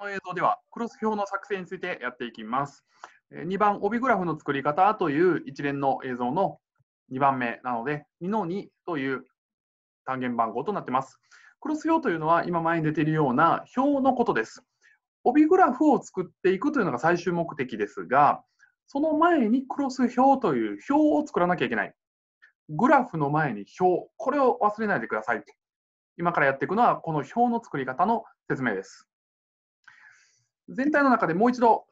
この映像ではクロス表の作成についてやっていきます。2番、帯グラフの作り方という一連の映像の2番目なので、2の2という単元番号となっています。クロス表というのは今前に出ているような表のことです。帯グラフを作っていくというのが最終目的ですが、その前にクロス表という表を作らなきゃいけない。グラフの前に表、これを忘れないでください。今からやっていくのはこの表の作り方の説明です。全体の中でもう一度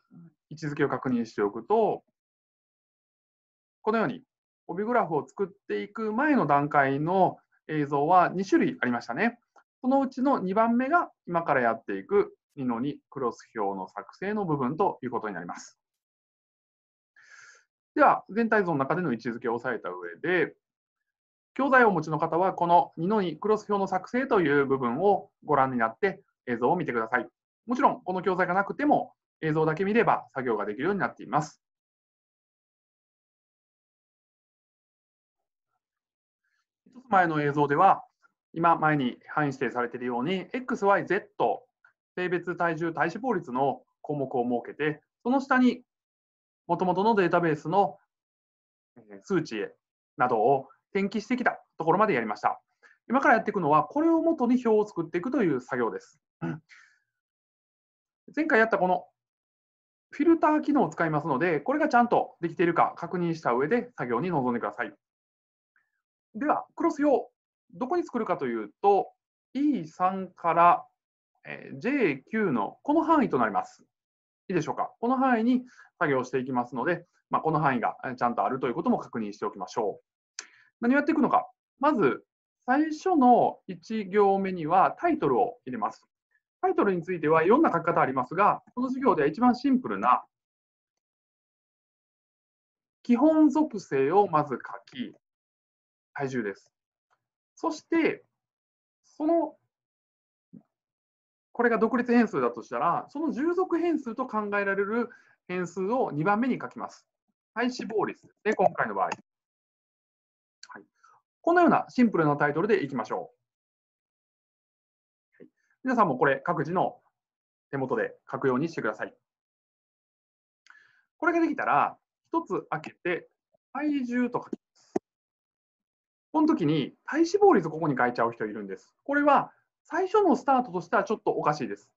位置づけを確認しておくと、このように帯グラフを作っていく前の段階の映像は2種類ありましたね。そのうちの2番目が今からやっていく2の2クロス表の作成の部分ということになります。では、全体像の中での位置づけを押さえた上で、教材をお持ちの方は、この2の2クロス表の作成という部分をご覧になって映像を見てください。もちろん、この教材がなくても映像だけ見れば作業ができるようになっています。1つ前の映像では、今前に範囲指定されているように、XYZ、性別、体重、体脂肪率の項目を設けて、その下にもともとのデータベースの数値などを転記してきたところまでやりました。今からやっていくのは、これをもとに表を作っていくという作業です。前回やったこのフィルター機能を使いますので、これがちゃんとできているか確認した上で作業に臨んでください。では、クロス表、どこに作るかというと、E3 から J9 のこの範囲となります。いいでしょうか。この範囲に作業していきますので、まあ、この範囲がちゃんとあるということも確認しておきましょう。何をやっていくのか。まず、最初の1行目にはタイトルを入れます。タイトルについてはいろんな書き方ありますが、この授業では一番シンプルな、基本属性をまず書き、体重です。そして、その、これが独立変数だとしたら、その従属変数と考えられる変数を2番目に書きます。体脂肪率ですね、今回の場合。はい、このようなシンプルなタイトルでいきましょう。皆さんもこれ各自の手元で書くようにしてください。これができたら、1つ開けて、体重と書きます。この時に体脂肪率ここに書いちゃう人いるんです。これは最初のスタートとしてはちょっとおかしいです。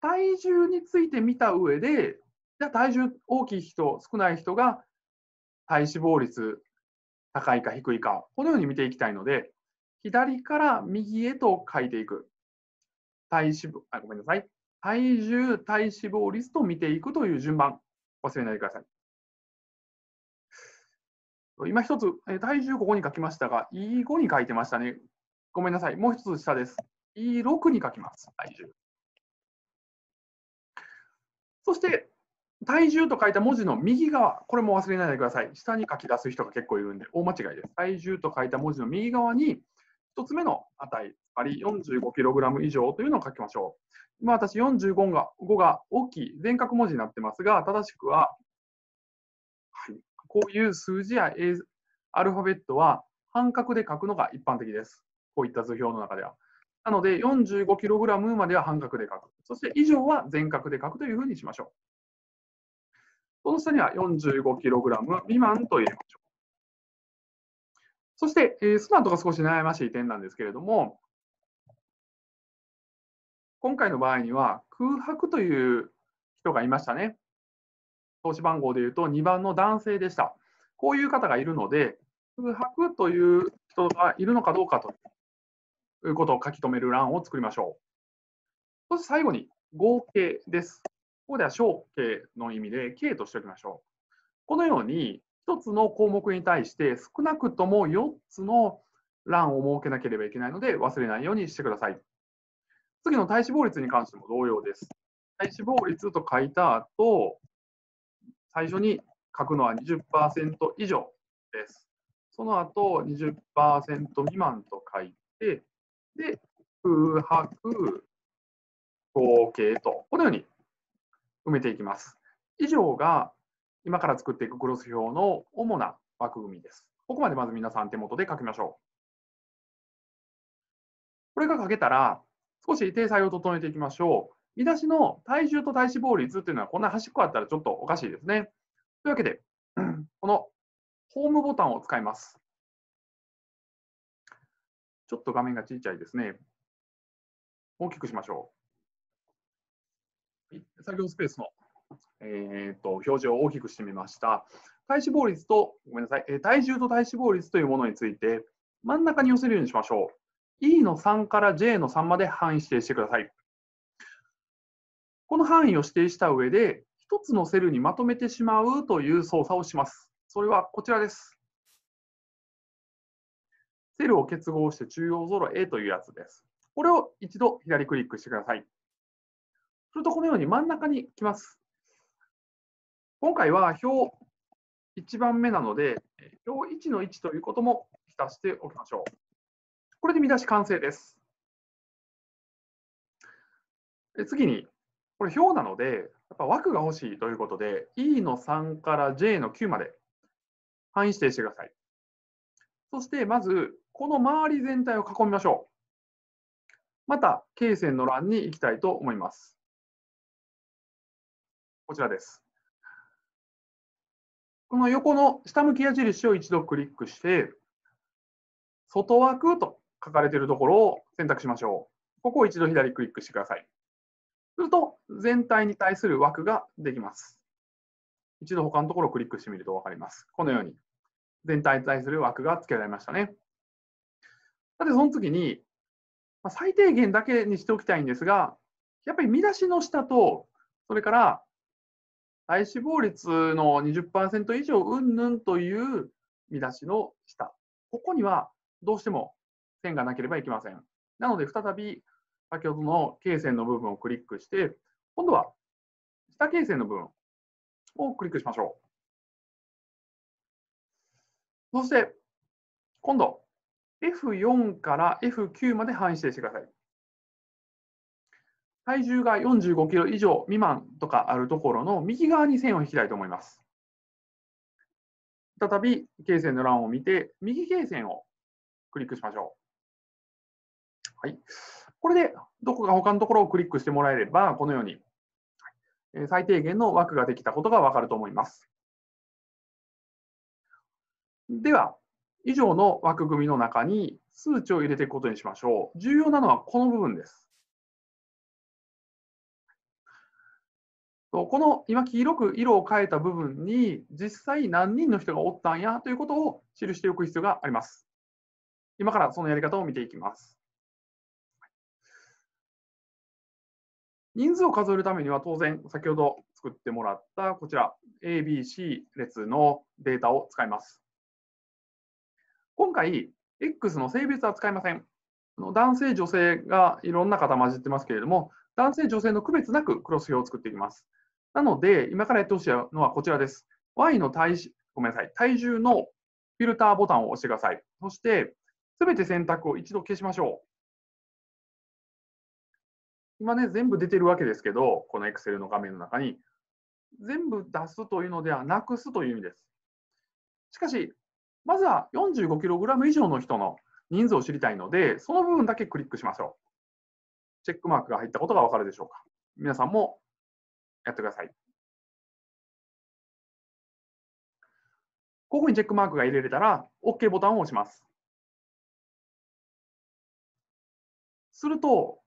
体重について見た上で、じゃあ体重大きい人、少ない人が体脂肪率高いか低いか、このように見ていきたいので、左から右へと書いていく。体脂肪、あ、ごめんなさい。体重、体脂肪率と見ていくという順番、忘れないでください。今一つ、体重ここに書きましたが、E5 に書いてましたね。ごめんなさい。もう一つ下です。E6 に書きます、体重。そして、体重と書いた文字の右側、これも忘れないでください。下に書き出す人が結構いるんで、大間違いです。体重と書いた文字の右側に、1つ目の値、あり 45kg 以上というのを書きましょう。今私45が ,5 が大きい全角文字になってますが、正しくは、はい、こういう数字や、アルファベットは半角で書くのが一般的です。こういった図表の中では。なので 45kg までは半角で書く。そして以上は全角で書くというふうにしましょう。その下には 45kg 未満と入れましょう。そして、えー、その後が少し悩ましい点なんですけれども、今回の場合には空白という人がいましたね。投資番号でいうと2番の男性でした。こういう方がいるので、空白という人がいるのかどうかということを書き留める欄を作りましょう。そして最後に合計です。ここでは小計の意味で K としておきましょう。このように1つの項目に対して少なくとも4つの欄を設けなければいけないので忘れないようにしてください。次の体脂肪率に関しても同様です。体脂肪率と書いた後、最初に書くのは20%以上です。その後、20%未満と書いて、で、空白、合計と、このように埋めていきます。以上が今から作っていくクロス表の主な枠組みです。ここまでまず皆さん手元で書きましょう。これが書けたら、少し体裁を整えていきましょう。見出しの体重と体脂肪率っていうのはこんな端っこあったらちょっとおかしいですね。というわけで、このホームボタンを使います。ちょっと画面が小さいですね。大きくしましょう。作業スペースの、えーと、と表示を大きくしてみました。体脂肪率と、ごめんなさい、体重と体脂肪率というものについて、真ん中に寄せるようにしましょう。e の3から j の3まで範囲指定してください。この範囲を指定した上で、1つのセルにまとめてしまうという操作をします。それはこちらです。セルを結合して中央揃えというやつです。これを一度左クリックしてください。するとこのように真ん中に来ます。今回は表1番目なので、表1の1ということも浸しておきましょう。これで見出し完成です。で次に、これ表なので、やっぱ枠が欲しいということで、E の3から J の9まで範囲指定してください。そして、まず、この周り全体を囲みましょう。また、K 線の欄に行きたいと思います。こちらです。この横の下向き矢印を一度クリックして、外枠と書かれているところを選択しましょう。ここを一度左クリックしてください。すると、全体に対する枠ができます。一度他のところをクリックしてみると分かります。このように、全体に対する枠が付けられましたね。さて、その次に、最低限だけにしておきたいんですが、やっぱり見出しの下と、それから体脂肪率の20%以上うんぬんという見出しの下、ここにはどうしても線がなければいけません。なので、再び先ほどの K 線の部分をクリックして、今度は下 K 線の部分をクリックしましょう。そして、今度、F4 から F9 まで範囲指定してください。体重が45キロ以上未満とかあるところの右側に線を引きたいと思います。再び、K 線の欄を見て、右 K 線をクリックしましょう。はい、これでどこか他のところをクリックしてもらえれば、このように最低限の枠ができたことがわかると思います。では、以上の枠組みの中に数値を入れていくことにしましょう。重要なのはこの部分です。この今黄色く色を変えた部分に実際何人の人がおったんやということを記しておく必要があります。今からそのやり方を見ていきます。人数を数えるためには当然、先ほど作ってもらったこちら ABC 列のデータを使います。今回、X の性別は使いません。男性、女性がいろんな方混じってますけれども、男性、女性の区別なくクロス表を作っていきます。なので、今からやってほしいのはこちらです。Y の体ごめんなさい体重のフィルターボタンを押してください。そして、全て選択を一度消しましょう今ね、全部出てるわけですけど、この Excel の画面の中に、全部出すというのではなくすという意味です。しかし、まずは 45kg 以上の人の人数を知りたいので、その部分だけクリックしましょう。チェックマークが入ったことがわかるでしょうか。皆さんもやってください。ここにチェックマークが入れれたら、OK ボタンを押します。すると、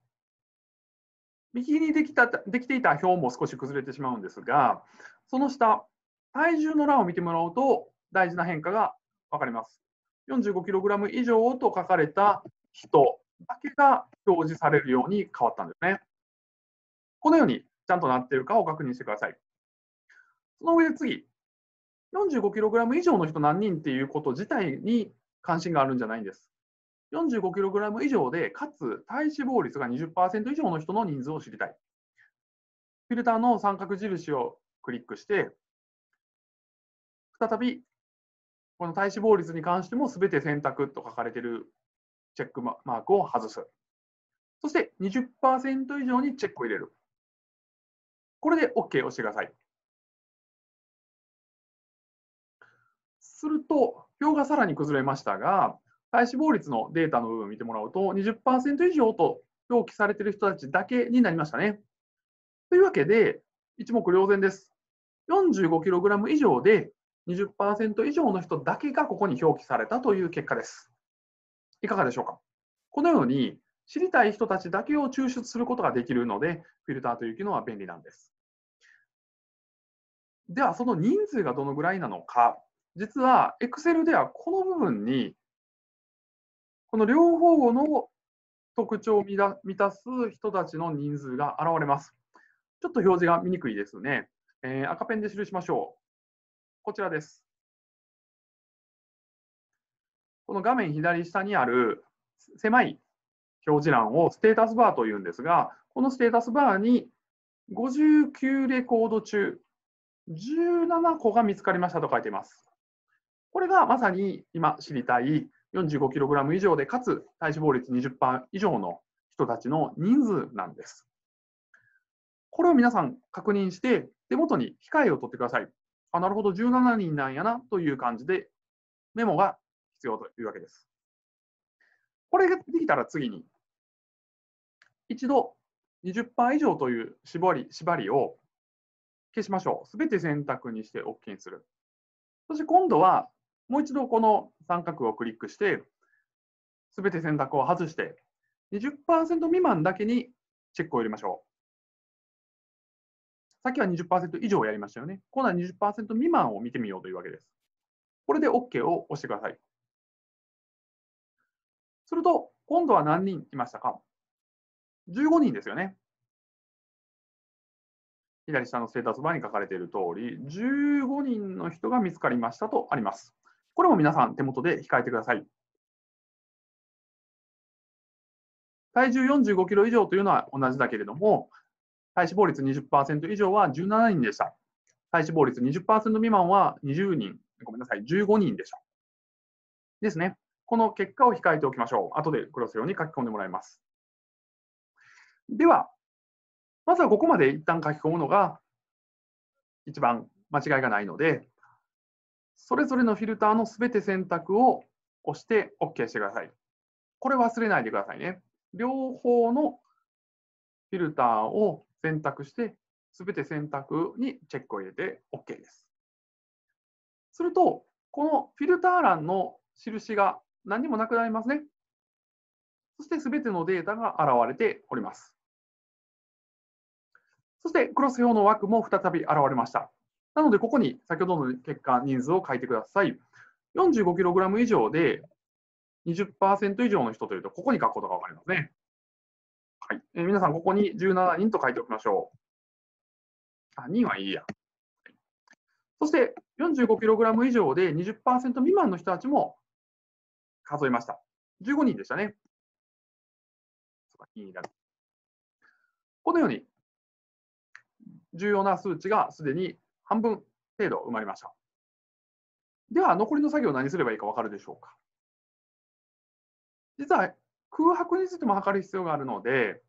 右にできたできていた表も少し崩れてしまうんですが、その下、体重の欄を見てもらうと大事な変化が分かります。45kg 以上と書かれた人だけが表示されるように変わったんですね。このようにちゃんとなっているかを確認してください。その上で次、45kg 以上の人何人っていうこと自体に関心があるんじゃないんです。45kg 以上で、かつ体脂肪率が20%以上の人の人数を知りたい。フィルターの三角印をクリックして、再びこの体脂肪率に関しても全て選択と書かれているチェックマークを外す。そして20%以上にチェックを入れる。これで OK を押してください。すると、表がさらに崩れましたが、体脂肪率のデータの部分を見てもらうと20%以上と表記されている人たちだけになりましたね。というわけで、一目瞭然です。45kg 以上で20%以上の人だけがここに表記されたという結果です。いかがでしょうかこのように知りたい人たちだけを抽出することができるので、フィルターという機能は便利なんです。では、その人数がどのぐらいなのか、実は Excel ではこの部分にこの両方の特徴を満たす人たちの人数が現れます。ちょっと表示が見にくいですね。えー、赤ペンで記しましょう。こちらです。この画面左下にある狭い表示欄をステータスバーというんですが、このステータスバーに59レコード中17個が見つかりましたと書いています。これがまさに今知りたい 45kg 以上で、かつ体脂肪率20%以上の人たちの人数なんです。これを皆さん確認して、手元に機械を取ってください。あ、なるほど、17人なんやなという感じで、メモが必要というわけです。これができたら次に、一度20%以上という絞り、縛りを消しましょう。すべて選択にして OK にする。そして今度はもう一度この三角をクリックして、すべて選択を外して、20%未満だけにチェックを入れましょう。さっきは20%以上やりましたよね。今度は20%未満を見てみようというわけです。これで OK を押してください。すると、今度は何人いましたか ?15 人ですよね。左下のステータスバーに書かれている通り、15人の人が見つかりましたとあります。これも皆さん手元で控えてください。体重45キロ以上というのは同じだけれども、体脂肪率20%以上は17人でした。体脂肪率20%未満は20人、ごめんなさい、15人でした。ですね。この結果を控えておきましょう。後でクロス用に書き込んでもらいます。では、まずはここまで一旦書き込むのが一番間違いがないので、それぞれのフィルターのすべて選択を押して OK してください。これ忘れないでくださいね。両方のフィルターを選択して、すべて選択にチェックを入れて OK です。すると、このフィルター欄の印が何にもなくなりますね。そしてすべてのデータが現れております。そしてクロス表の枠も再び現れました。なので、ここに先ほどの結果、人数を書いてください。45kg 以上で20%以上の人というと、ここに書くことが分かりますね。はい、えー、皆さん、ここに17人と書いておきましょう。あ、人はいいや。そして 45kg 以上で20%未満の人たちも数えました。15人でしたね。このように重要な数値がすでに半分程度埋まりました。では、残りの作業何すればいいか分かるでしょうか。実は空白についても測る必要があるので、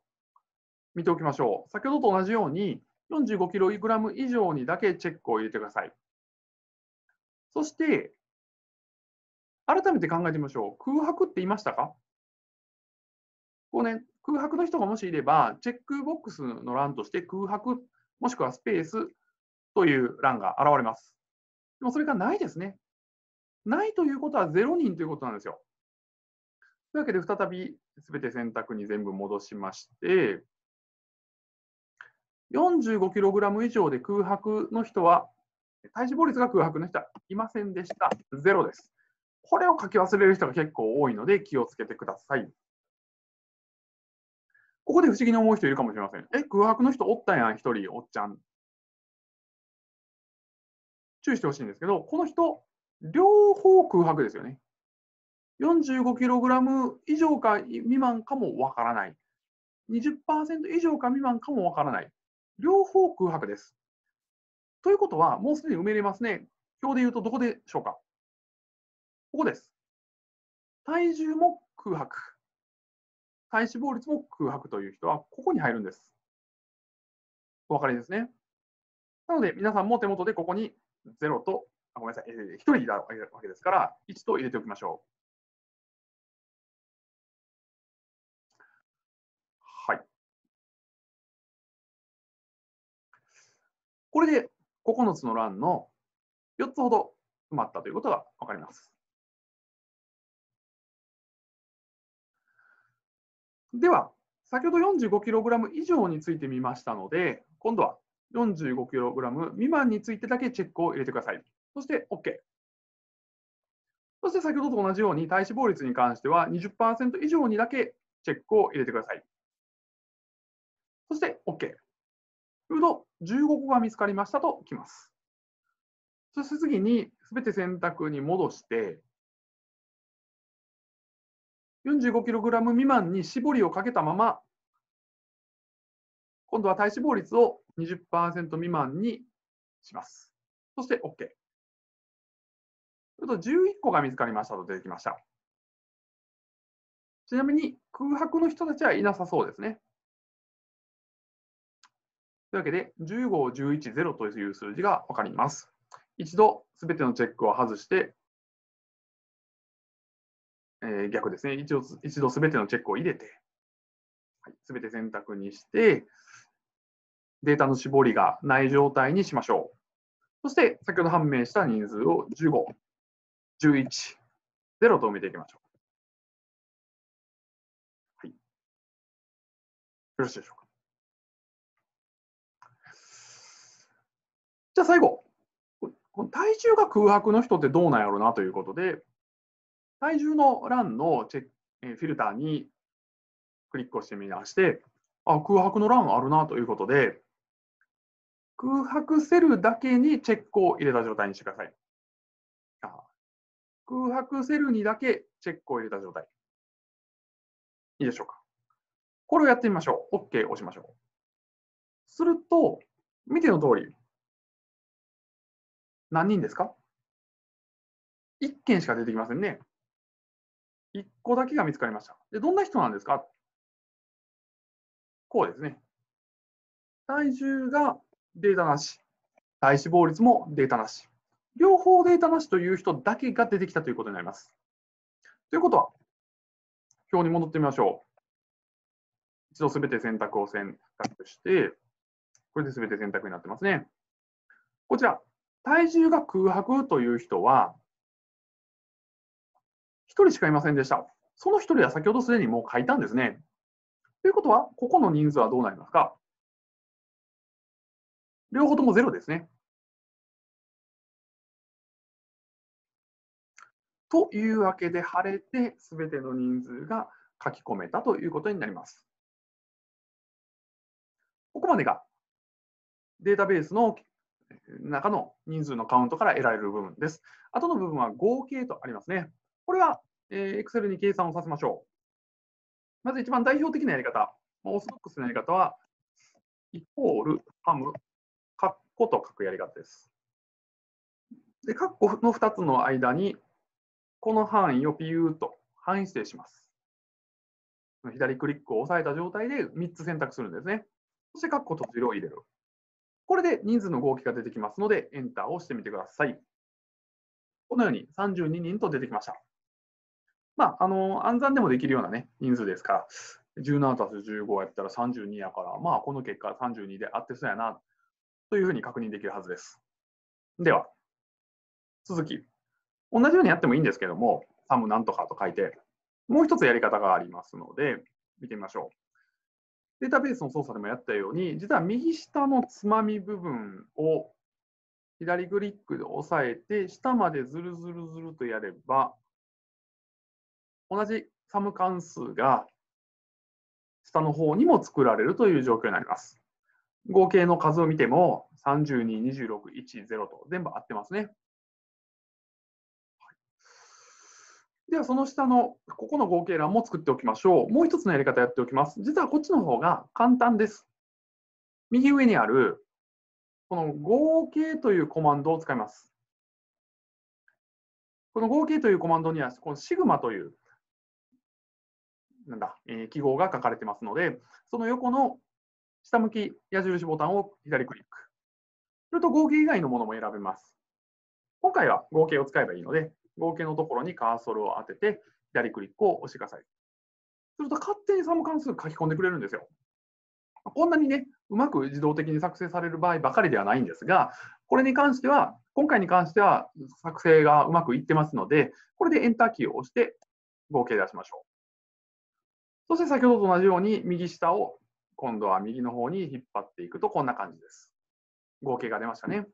見ておきましょう。先ほどと同じように、45kg 以上にだけチェックを入れてください。そして、改めて考えてみましょう。空白って言いましたかこう、ね、空白の人がもしいれば、チェックボックスの欄として空白、もしくはスペース、という欄が現れます。でもそれがないですね。ないということは0人ということなんですよ。というわけで再び全て選択に全部戻しまして、45kg 以上で空白の人は、体脂肪率が空白の人はいませんでした。0です。これを書き忘れる人が結構多いので気をつけてください。ここで不思議に思う人いるかもしれません。え、空白の人おったやん、一人、おっちゃん。注意してほしいんですけど、この人、両方空白ですよね。45kg 以上か未満かもわからない。20%以上か未満かもわからない。両方空白です。ということは、もうすでに埋めれますね。表で言うとどこでしょうかここです。体重も空白。体脂肪率も空白という人は、ここに入るんです。お分かりですね。なので、皆さんも手元でここに0と、あごめんなさい、えー、1人だわけですから、1と入れておきましょう。はい。これで9つの欄の4つほど埋まったということが分かります。では、先ほど 45kg 以上についてみましたので、今度は 45kg 未満についてだけチェックを入れてください。そして OK。そして先ほどと同じように体脂肪率に関しては20%以上にだけチェックを入れてください。そして OK。ょうと15個が見つかりましたときます。そして次に全て選択に戻して 45kg 未満に絞りをかけたまま今度は体脂肪率を20%未満にします。そして OK。ちょっと11個が見つかりましたと出てきました。ちなみに空白の人たちはいなさそうですね。というわけで、15、11、0という数字が分かります。一度すべてのチェックを外して、えー、逆ですね。一度すべてのチェックを入れて、す、はい、べ、て選択にして、データの絞りがない状態にしましょう。そして、先ほど判明した人数を15、11、0と見ていきましょう。はい、よろしいでしょうか。じゃあ最後、この体重が空白の人ってどうなんやろうなということで、体重の欄のチェフィルターにクリックをしてみまして、あ、空白の欄あるなということで、空白セルだけにチェックを入れた状態にしてください。空白セルにだけチェックを入れた状態。いいでしょうか。これをやってみましょう。OK 押しましょう。すると、見ての通り、何人ですか ?1 件しか出てきませんね。1個だけが見つかりました。で、どんな人なんですかこうですね。体重がデータなし。体脂肪率もデータなし。両方データなしという人だけが出てきたということになります。ということは、表に戻ってみましょう。一度すべて選択を選択して、これですべて選択になってますね。こちら、体重が空白という人は、1人しかいませんでした。その1人は先ほどすでにもう書いたんですね。ということは、ここの人数はどうなりますか両方とも0ですね。というわけで、晴れてすべての人数が書き込めたということになります。ここまでがデータベースの中の人数のカウントから得られる部分です。あとの部分は合計とありますね。これは Excel に計算をさせましょう。まず一番代表的なやり方、オーソドックスなやり方は、イコールハム弧と書くやり方です。で、括弧の2つの間に、この範囲をピューと範囲指定します。左クリックを押さえた状態で3つ選択するんですね。そして括弧閉じるを入れる。これで人数の合計が出てきますので、エンターを押してみてください。このように32人と出てきました。まあ、あの、暗算でもできるようなね、人数ですから、17たす15やったら32やから、まあ、この結果32で合ってそうやな。というふうに確認できるはずです。では、続き。同じようにやってもいいんですけども、サムなんとかと書いて、もう一つやり方がありますので、見てみましょう。データベースの操作でもやったように、実は右下のつまみ部分を左クリックで押さえて、下までズルズルズルとやれば、同じサム関数が下の方にも作られるという状況になります。合計の数を見ても、32、26、10と全部合ってますね。ではその下のここの合計欄も作っておきましょう。もう一つのやり方やっておきます。実はこっちの方が簡単です。右上にあるこの合計というコマンドを使います。この合計というコマンドにはこのシグマというなんだ、えー、記号が書かれてますので、その横の下向き矢印ボタンを左クリック。すると合計以外のものも選べます。今回は合計を使えばいいので、合計のところにカーソルを当てて、左クリックを押してください。すると勝手にサム関数書き込んでくれるんですよ。こんなにね、うまく自動的に作成される場合ばかりではないんですが、これに関しては、今回に関しては作成がうまくいってますので、これでエンターキーを押して合計出しましょう。そして先ほどと同じように右下を今度は右の方に引っ張っていくとこんな感じです。合計が出ましたね。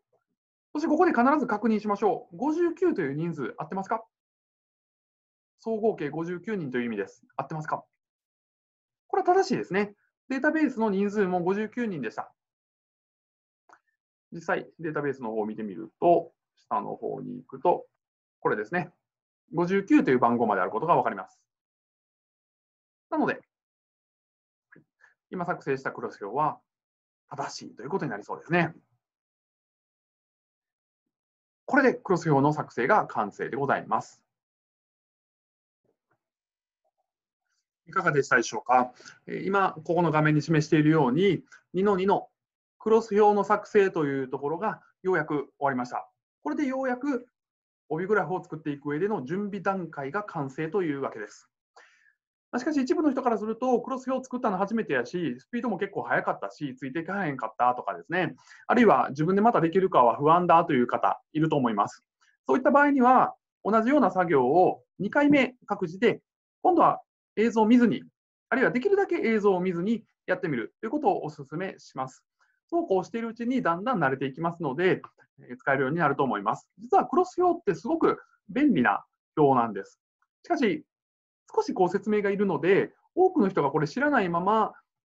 そしてここで必ず確認しましょう。59という人数合ってますか総合計59人という意味です。合ってますかこれは正しいですね。データベースの人数も59人でした。実際、データベースの方を見てみると、下の方に行くと、これですね。59という番号まであることが分かります。なので、今作成したクロス表は正しいということになりそうですね。これでクロス表の作成が完成でございます。いかがでしたでしょうか今、ここの画面に示しているように、2の2のクロス表の作成というところがようやく終わりました。これでようやく帯グラフを作っていく上での準備段階が完成というわけです。しかし一部の人からすると、クロス表を作ったの初めてやし、スピードも結構速かったし、ついていかへんかったとかですね、あるいは自分でまたできるかは不安だという方、いると思います。そういった場合には、同じような作業を2回目各自で、今度は映像を見ずに、あるいはできるだけ映像を見ずにやってみるということをお勧めします。そうこうしているうちにだんだん慣れていきますので、使えるようになると思います。実はクロス表ってすごく便利な表なんです。しかし、少しこう説明がいるので、多くの人がこれ知らないまま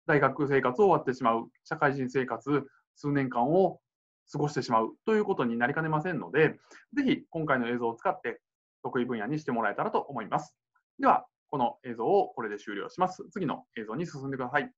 大学生活を終わってしまう、社会人生活数年間を過ごしてしまうということになりかねませんので、ぜひ今回の映像を使って得意分野にしてもらえたらと思います。では、この映像をこれで終了します。次の映像に進んでください。